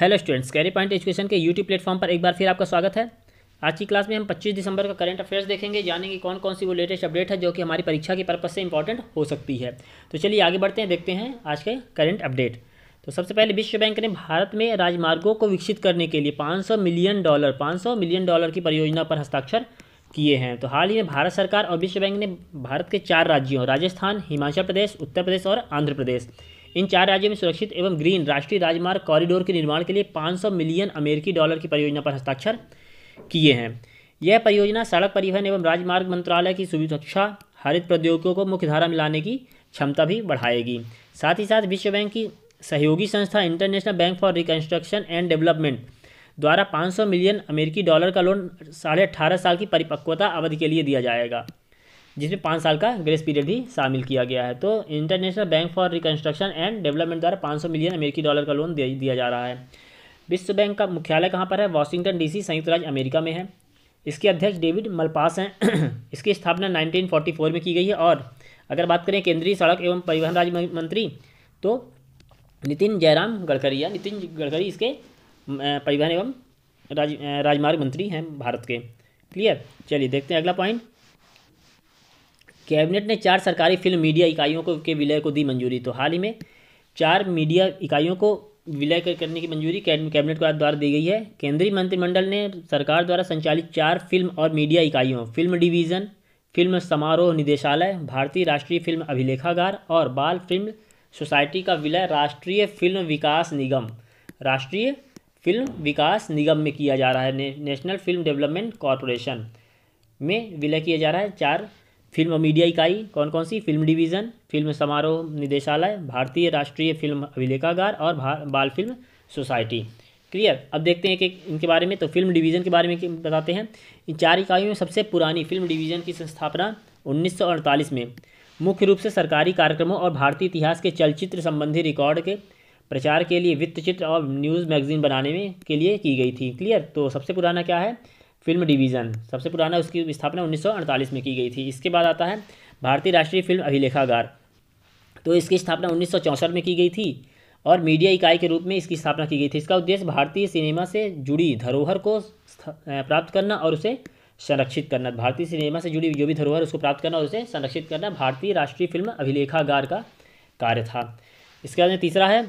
hello students Carry Point education के YouTube platform पर एक बार फिर आपका स्वागत है आज की क्लास में हम 25 दिसंबर का करंट अफेयर्स देखेंगे जानेंगे कौन कौन सी वो लेटेस्ट अपडेट है जो कि हमारी परीक्षा के पर्पज से इंपॉर्टेंट हो सकती है तो चलिए आगे बढ़ते हैं देखते हैं आज के करंट अपडेट तो सबसे पहले विश्व बैंक ने भारत में राजमार्गों को विकसित करने के लिए पाँच मिलियन डॉलर पाँच मिलियन डॉलर की परियोजना पर हस्ताक्षर किए हैं तो हाल ही में भारत सरकार और विश्व बैंक ने भारत के चार राज्यों राजस्थान हिमाचल प्रदेश उत्तर प्रदेश और आंध्र प्रदेश इन चार राज्यों में सुरक्षित एवं ग्रीन राष्ट्रीय राजमार्ग कॉरिडोर के निर्माण के लिए 500 मिलियन अमेरिकी डॉलर की परियोजना पर हस्ताक्षर किए हैं यह परियोजना सड़क परिवहन एवं राजमार्ग मंत्रालय की सुरक्षा हरित प्रौद्योगिकियों को मुख्यधारा में लाने की क्षमता भी बढ़ाएगी साथ ही साथ विश्व बैंक की सहयोगी संस्था international bank for reconstruction and development द्वारा 500 मिलियन अमेरिकी डॉलर का लोन साढ़े अठारह साल की परिपक्वता अवधि के लिए दिया जाएगा जिसमें पाँच साल का ग्रेस पीरियड भी शामिल किया गया है तो international bank for reconstruction and development द्वारा पाँच सौ मिलियन अमेरिकी डॉलर का लोन दिया जा रहा है विश्व बैंक का मुख्यालय कहाँ पर है वॉशिंगटन डी संयुक्त राज्य अमेरिका में है इसके अध्यक्ष डेविड मलपास हैं इसकी स्थापना 1944 में की गई है और अगर बात करें केंद्रीय सड़क एवं परिवहन राज्य मंत्री तो नितिन जयराम गडकरी या नितिन गडकरी इसके परिवहन एवं राज राजमार्ग मंत्री हैं भारत के क्लियर चलिए देखते हैं अगला पॉइंट कैबिनेट ने चार सरकारी फिल्म मीडिया इकाइयों को के विलय को दी मंजूरी तो हाल ही में चार मीडिया इकाइयों को विलय करने की मंजूरी कैबिनेट के द्वारा दी गई है केंद्रीय मंत्रिमंडल ने सरकार द्वारा संचालित चार फिल्म और मीडिया इकाइयों फिल्म डिवीज़न फिल्म समारोह निदेशालय भारतीय राष्ट्रीय फिल्म अभिलेखागार और बाल फिल्म सोसाइटी का विलय राष्ट्रीय फिल्म विकास निगम राष्ट्रीय फिल्म विकास निगम में किया जा रहा है ने, नेशनल फिल्म डेवलपमेंट कॉरपोरेशन में विलय किया जा रहा है चार फिल्म मीडिया इकाई कौन कौन सी फिल्म डिवीज़न फिल्म समारोह निदेशालय भारतीय राष्ट्रीय फिल्म अभिलेखागार और बाल फिल्म सोसाइटी क्लियर अब देखते हैं कि इनके बारे में तो फिल्म डिवीज़न के बारे में बताते हैं इन चार इकाइयों में सबसे पुरानी फिल्म डिवीज़न की संस्थापना उन्नीस में मुख्य रूप से सरकारी कार्यक्रमों और भारतीय इतिहास के चलचित्र संबंधी रिकॉर्ड के प्रचार के लिए वित्त चित्र और न्यूज़ मैगजीन बनाने में के लिए की गई थी क्लियर तो सबसे पुराना क्या है फिल्म डिवीज़न सबसे पुराना उसकी स्थापना 1948 में की गई थी इसके बाद आता है भारतीय राष्ट्रीय फिल्म अभिलेखागार तो इसकी स्थापना उन्नीस में की गई थी और मीडिया इकाई के रूप में इसकी स्थापना की गई थी इसका उद्देश्य भारतीय सिनेमा से जुड़ी धरोहर को प्राप्त करना और उसे संरक्षित करना भारतीय सिनेमा से जुड़ी जो भी धरोहर उसको प्राप्त करना और उसे संरक्षित करना भारतीय राष्ट्रीय फिल्म अभिलेखागार का कार्य था इसके बाद में तीसरा है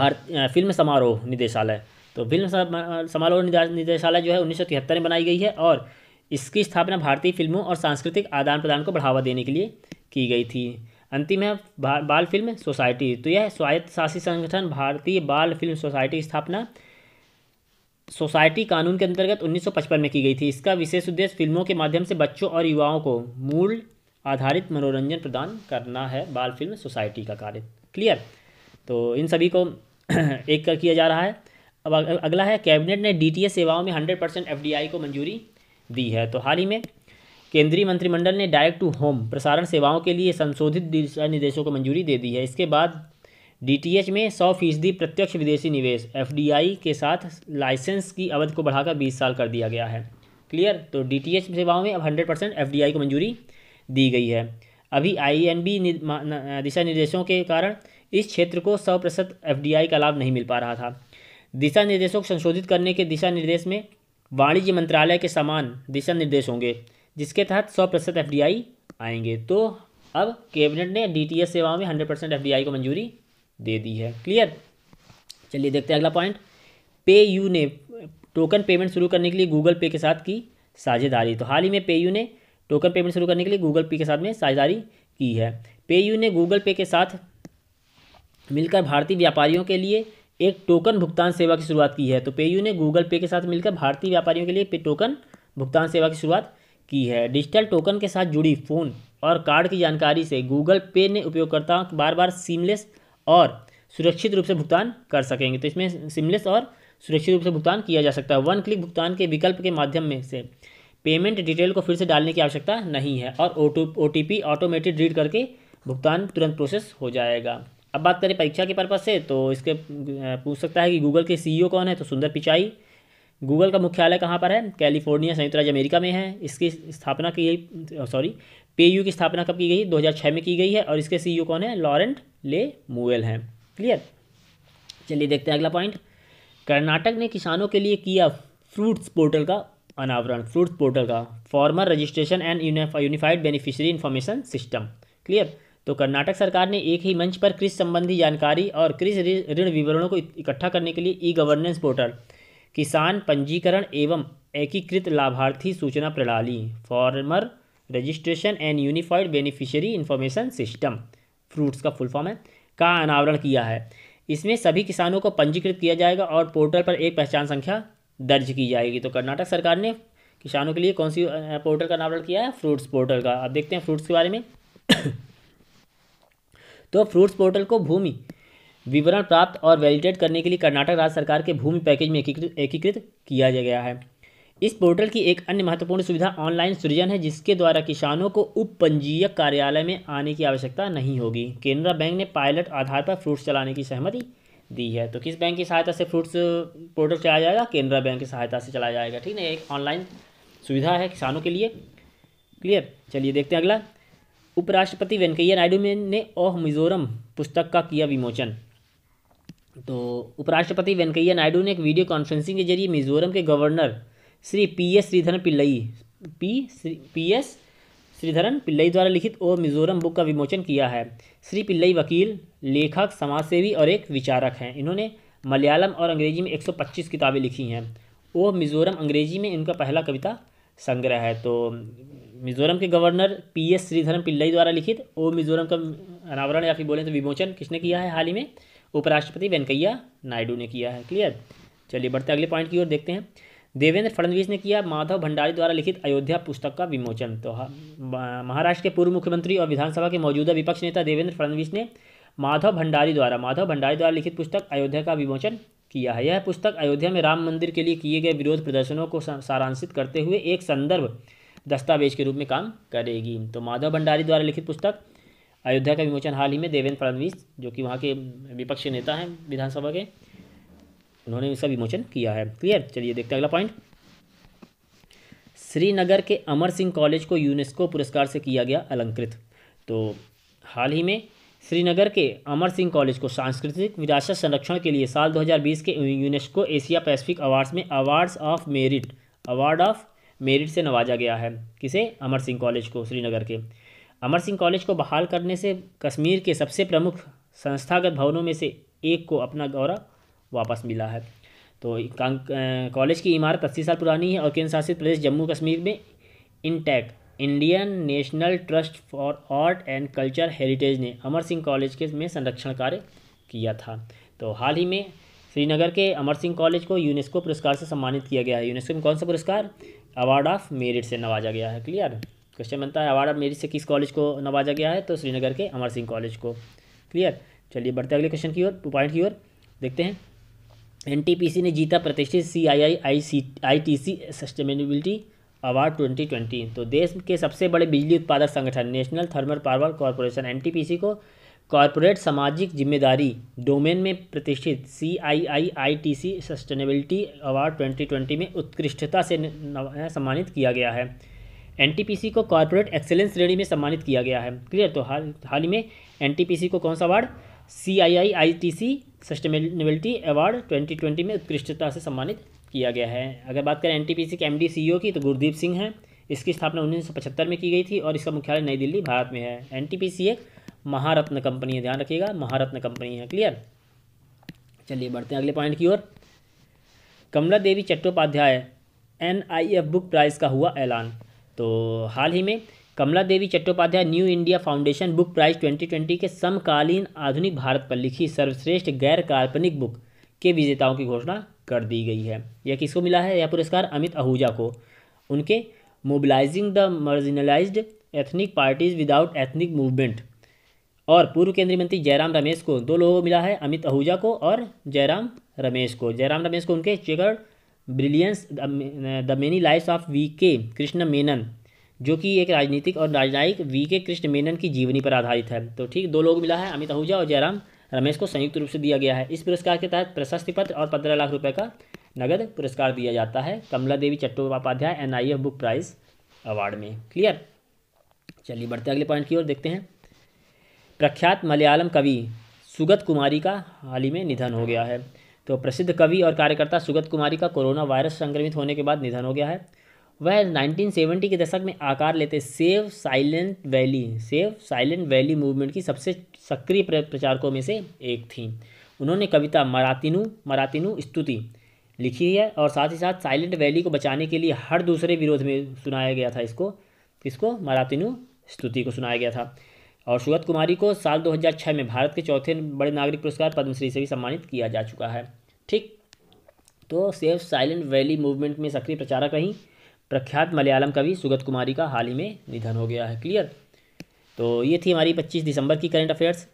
भारत फिल्म समारोह निदेशालय तो फिल्म समारोह निदेशालय जो है उन्नीस में बनाई गई है और इसकी स्थापना भारतीय फिल्मों और सांस्कृतिक आदान प्रदान को बढ़ावा देने के लिए की गई थी अंतिम है बाल फिल्म सोसाइटी तो यह स्वायत्त शासी संगठन भारतीय बाल फिल्म सोसाइटी की स्थापना सोसाइटी कानून के अंतर्गत 1955 में की गई थी इसका विशेष उद्देश्य फिल्मों के माध्यम से बच्चों और युवाओं को मूल आधारित मनोरंजन प्रदान करना है बाल फिल्म सोसाइटी का कार्य क्लियर तो इन सभी को एक कर किया जा रहा है अब अगला है कैबिनेट ने डी सेवाओं में हंड्रेड परसेंट एफडीआई को मंजूरी दी है तो हाल ही में केंद्रीय मंत्रिमंडल ने डायरेक्ट टू होम प्रसारण सेवाओं के लिए संशोधित दिशा निर्देशों को मंजूरी दे दी है इसके बाद डीटीएच में सौ फीसदी प्रत्यक्ष विदेशी निवेश एफडीआई के साथ लाइसेंस की अवधि को बढ़ाकर बीस साल कर दिया गया है क्लियर तो डीटीएच सेवाओं में अब हंड्रेड परसेंट एफ को मंजूरी दी गई है अभी आईएनबी e दिशा निर्देशों के कारण इस क्षेत्र को सौ प्रतिशत एफडीआई का लाभ नहीं मिल पा रहा था दिशा निर्देशों को संशोधित करने के दिशा निर्देश में वाणिज्य मंत्रालय के समान दिशा निर्देश होंगे जिसके तहत सौ प्रतिशत एफ आएंगे तो अब कैबिनेट ने डी सेवाओं में हंड्रेड परसेंट एफ को मंजूरी दे दी है क्लियर चलिए देखते हैं अगला पॉइंट पे यू ने टोकन पेमेंट शुरू करने के लिए गूगल पे के साथ की साझेदारी तो हाल ही में पे यू ने टोकन पेमेंट शुरू करने के लिए गूगल पे के साथ में साझेदारी की है पे यू ने गूगल पे के साथ मिलकर भारतीय व्यापारियों के लिए एक टोकन भुगतान सेवा की शुरुआत की है तो पेयू ने गूगल पे के साथ मिलकर भारतीय व्यापारियों के लिए पे टोकन भुगतान सेवा की शुरुआत की है डिजिटल टोकन के साथ जुड़ी फ़ोन और कार्ड की जानकारी से गूगल पे ने उपयोगकर्ताओं बार बार सीमलेस और सुरक्षित रूप से भुगतान कर सकेंगे तो इसमें सिमलेस और सुरक्षित रूप से भुगतान किया जा सकता है वन क्लिक भुगतान के विकल्प के माध्यम में से पेमेंट डिटेल को फिर से डालने की आवश्यकता नहीं है और ओ टी ऑटोमेटेड रीड करके भुगतान तुरंत प्रोसेस हो जाएगा अब बात करें परीक्षा के पर्पज़ से तो इसके पूछ सकता है कि गूगल के सीईओ e कौन है तो सुंदर पिचाई गूगल का मुख्यालय कहाँ पर है कैलिफोर्निया संयुक्त राज्य अमेरिका में है इसकी स्थापना की गई सॉरी पे की स्थापना कब की गई 2006 में की गई है और इसके सी e कौन है लॉरेंट ले मुएल हैं क्लियर चलिए देखते हैं अगला पॉइंट कर्नाटक ने किसानों के लिए किया फ्रूट्स पोर्टल का अनावरण फ्रूट्स पोर्टल का farmer registration and unified beneficiary information system clear तो कर्नाटक सरकार ने एक ही मंच पर कृषि संबंधी जानकारी और कृषि ऋण विवरणों को इकट्ठा करने के लिए ई गवर्नेंस पोर्टल किसान पंजीकरण एवं एकीकृत लाभार्थी सूचना प्रणाली farmer registration and unified beneficiary information system fruits का फुल फॉर्म है का अनावरण किया है इसमें सभी किसानों को पंजीकृत किया जाएगा और पोर्टल पर एक पहचान संख्या दर्ज की जाएगी तो कर्नाटक सरकार ने किसानों के लिए कौन सी पोर्टल का अनावरण किया है फ्रूट्स पोर्टल का अब देखते हैं फ्रूट्स के बारे में तो फ्रूट्स पोर्टल को भूमि विवरण प्राप्त और वैलिडेट करने के लिए कर्नाटक राज्य सरकार के भूमि पैकेज में एकीकृत किया गया है इस पोर्टल की एक अन्य महत्वपूर्ण सुविधा ऑनलाइन सृजन है जिसके द्वारा किसानों को उप पंजीयक कार्यालय में आने की आवश्यकता नहीं होगी केनरा बैंक ने पायलट आधार पर फ्रूट्स चलाने की सहमति दी है तो किस बैंक की सहायता से फ्रूट्स पोर्टल चलाया जाएगा केनरा बैंक की सहायता से चलाया जाएगा ठीक है एक ऑनलाइन सुविधा है किसानों के लिए क्लियर चलिए देखते हैं अगला उपराष्ट्रपति वेंकैया नायडू ने ओह मिजोरम पुस्तक का किया विमोचन तो उपराष्ट्रपति वेंकैया नायडू ने एक वीडियो कॉन्फ्रेंसिंग के जरिए मिजोरम के governor Shri P S Sreedharan Pillai P P S Sreedharan Pillai द्वारा लिखित ओ मिजोरम बुक का विमोचन किया है श्री पिल्लई वकील लेखक समाजसेवी और एक विचारक हैं इन्होंने मलयालम और अंग्रेजी में 125 किताबें लिखी हैं ओ मिजोरम अंग्रेजी में इनका पहला कविता संग्रह है तो मिजोरम के governor P S Sreedharan Pillai द्वारा लिखित ओ मिजोरम का अनावरण या फिर बोले तो विमोचन किसने किया है हाल ही में उपराष्ट्रपति वेंकैया नायडू ने किया है क्लियर चलिए बढ़ते अगले पॉइंट की ओर देखते हैं देवेंद्र फडणवीस ने किया माधव भंडारी द्वारा लिखित अयोध्या पुस्तक का विमोचन तो महाराष्ट्र के पूर्व मुख्यमंत्री और विधानसभा के मौजूदा विपक्ष नेता देवेंद्र फडणवीस ने माधव भंडारी द्वारा माधव भंडारी द्वारा लिखित पुस्तक अयोध्या का विमोचन किया है यह पुस्तक अयोध्या में राम मंदिर के लिए किए गए विरोध प्रदर्शनों को सारांशित करते हुए एक संदर्भ दस्तावेज के रूप में काम करेगी तो माधव भंडारी द्वारा लिखित पुस्तक अयोध्या का विमोचन हाल ही में देवेंद्र फडणवीस जो कि वहाँ के विपक्ष नेता हैं विधानसभा के उन्होंने इसका विमोचन किया है क्लियर चलिए देखते हैं अगला पॉइंट श्रीनगर के अमर सिंह कॉलेज को यूनेस्को पुरस्कार से किया गया अलंकृत तो हाल ही में श्रीनगर के अमर सिंह कॉलेज को सांस्कृतिक विरासत संरक्षण के लिए साल 2020 के यूनेस्को एशिया पैसिफिक अवार्ड्स में awards of merit award of merit से नवाजा गया है किसे अमर सिंह कॉलेज को श्रीनगर के अमर सिंह कॉलेज को बहाल करने से कश्मीर के सबसे प्रमुख संस्थागत भवनों में से एक को अपना गौरव वापस मिला है तो कॉलेज की इमारत अस्सी साल पुरानी है और केंद्र शासित प्रदेश जम्मू कश्मीर में INTACH Indian national trust for art and culture heritage ने अमर सिंह कॉलेज के में संरक्षण कार्य किया था तो हाल ही में श्रीनगर के अमर सिंह कॉलेज को यूनेस्को पुरस्कार से सम्मानित किया गया है यूनेस्को में कौन सा पुरस्कार अवार्ड ऑफ मेरिट से नवाजा गया है क्लियर क्वेश्चन बनता है अवार्ड ऑफ मेरिट से किस कॉलेज को नवाजा गया है तो श्रीनगर के अमर सिंह कॉलेज को क्लियर चलिए बढ़ते अगले क्वेश्चन की ओर टू पॉइंट की ओर देखते हैं एन ने जीता प्रतिष्ठित C I I I C I T C sustainability award 2020 तो देश के सबसे बड़े बिजली उत्पादक संगठन national thermal power corporation N को कॉरपोरेट सामाजिक जिम्मेदारी डोमेन में प्रतिष्ठित C I I I T C sustainability award 2020 में उत्कृष्टता से सम्मानित किया गया है सी को कॉरपोरेट एक्सेलेंस श्रेणी में सम्मानित किया गया है क्लियर तो हाल हाल ही में सी को कौन सा award C I I I T C sustainability award twenty में उत्कृष्टता से सम्मानित किया गया है अगर बात करें एनटीपीसी के एमडी सीईओ e की तो गुरदीप सिंह हैं इसकी स्थापना उन्नीस में की गई थी और इसका मुख्यालय नई दिल्ली भारत में है एन एक महारत्न कंपनी है ध्यान रखिएगा महारत्न कंपनी है क्लियर चलिए बढ़ते हैं अगले पॉइंट की ओर Kamala Devi Chattopadhyay N book prize का हुआ ऐलान तो हाल ही में Kamala Devi Chattopadhyay new India foundation book prize 2020 के समकालीन आधुनिक भारत पर लिखी सर्वश्रेष्ठ गैर काल्पनिक बुक के विजेताओं की घोषणा कर दी गई है यह किसको मिला है यह पुरस्कार अमित आहूजा को उनके mobilising the marginalised ethnic parties without ethnic movement और पूर्व केंद्रीय मंत्री जयराम रमेश को दो लोगों को मिला है अमित आहूजा को और जयराम रमेश को जयराम रमेश को उनके chequered brilliance the many life of V K Krishna Menon जो कि एक राजनीतिक और राजनयिक वी के कृष्ण मेनन की जीवनी पर आधारित है तो ठीक दो लोग मिला है अमित आहूजा और जयराम रमेश को संयुक्त रूप से दिया गया है इस पुरस्कार के तहत प्रशस्ति पत्र और पंद्रह लाख रुपये का नगद पुरस्कार दिया जाता है Kamala Devi Chattopadhyay N I F book prize award में क्लियर चलिए बढ़ते अगले पॉइंट की ओर देखते हैं प्रख्यात मलयालम कवि सुगत कुमारी का हाल ही में निधन हो गया है तो प्रसिद्ध कवि और कार्यकर्ता सुगत कुमारी का कोरोना वायरस संक्रमित होने के बाद निधन हो गया है वह 1970 के दशक में आकार लेते save Silent Valley save Silent Valley movement की सबसे सक्रिय प्रचारकों में से एक थी उन्होंने कविता मरातिनु मरातिनु स्तुति लिखी है और साथ ही साथ साइलेंट वैली को बचाने के लिए हर दूसरे विरोध में सुनाया गया था इसको किसको मरातिनु स्तुति को सुनाया गया था और सुगत कुमारी को साल 2006 में भारत के चौथे बड़े नागरिक पुरस्कार पद्मश्री से भी सम्मानित किया जा चुका है ठीक तो सेफ साइलेंट वैली मूवमेंट में सक्रिय प्रचारक रहीं प्रख्यात मलयालम कवि सुगत कुमारी का हाल ही में निधन हो गया है क्लियर तो ये थी हमारी पच्चीस दिसंबर की करंट अफेयर्स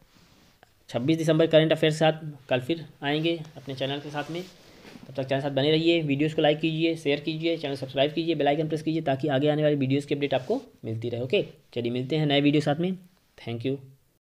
छब्बीस दिसंबर करंट अफेयर्स के साथ कल फिर आएंगे अपने चैनल के साथ में तब तक चैनल साथ बने रहिए वीडियोस को लाइक कीजिए शेयर कीजिए चैनल सब्सक्राइब कीजिए बेल आइकन प्रेस कीजिए ताकि आगे आने वाली वीडियोस की अपडेट आपको मिलती रहे ओके चलिए मिलते हैं नए वीडियो साथ में थैंक यू